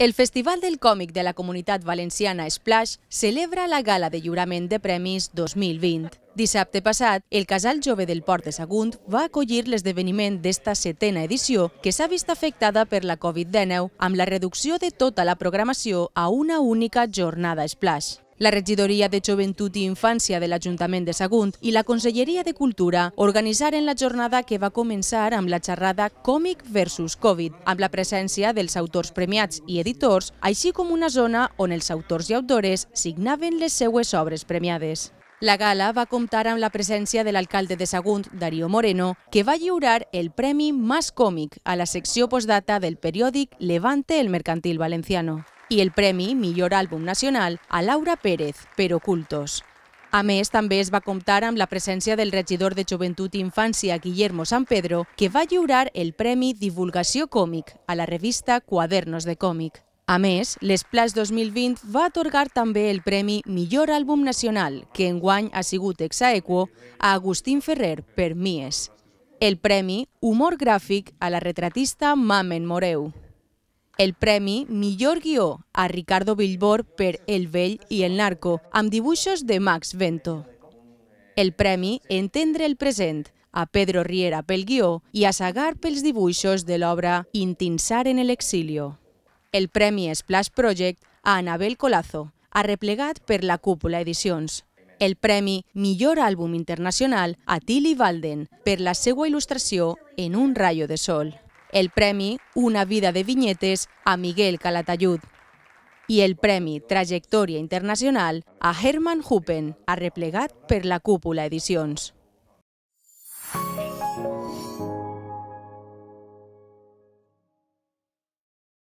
El Festival del Còmic de la Comunitat Valenciana Splash celebra la gala de lliurament de premis 2020. Dissabte passat, el Casal Jove del Port de Sagunt va acollir l'esdeveniment d'esta setena edició que s'ha vist afectada per la Covid-19 amb la reducció de tota la programació a una única jornada Splash. La regidoria de Joventut i Infància de l'Ajuntament de Sagunt i la Conselleria de Cultura organitzaren la jornada que va començar amb la xerrada Còmic versus Covid, amb la presència dels autors premiats i editors, així com una zona on els autors i autores signaven les seues obres premiades. La gala va comptar amb la presència de l'alcalde de Sagunt, Darío Moreno, que va lliurar el Premi Más Còmic a la secció postdata del periòdic Levante el Mercantil Valenciano i el Premi Millor Àlbum Nacional a Laura Pérez, per Ocultos. A més, també es va comptar amb la presència del regidor de Joventut i Infància, Guillermo San Pedro, que va lliurar el Premi Divulgació Còmic a la revista Quadernos de Còmic. A més, l'Esplaç 2020 va atorgar també el Premi Millor Àlbum Nacional, que enguany ha sigut exaequo a Agustín Ferrer per Mies. El Premi Humor Gràfic a la retratista Mamen Moreu el Premi Millor Guió a Ricardo Bilbor per El vell i el narco, amb dibuixos de Max Vento. El Premi Entendre el present a Pedro Riera pel guió i a Sagar pels dibuixos de l'obra Intinsar en l'exilio. El Premi Splash Project a Anabel Colazo, arreplegat per la Cúpula Edicions. El Premi Millor Àlbum Internacional a Tilly Valden per la seva il·lustració En un rayo de sol el Premi Una vida de vinyetes a Miguel Calatayud i el Premi Trajectòria Internacional a Herman Huppen, arreplegat per la Cúpula Edicions.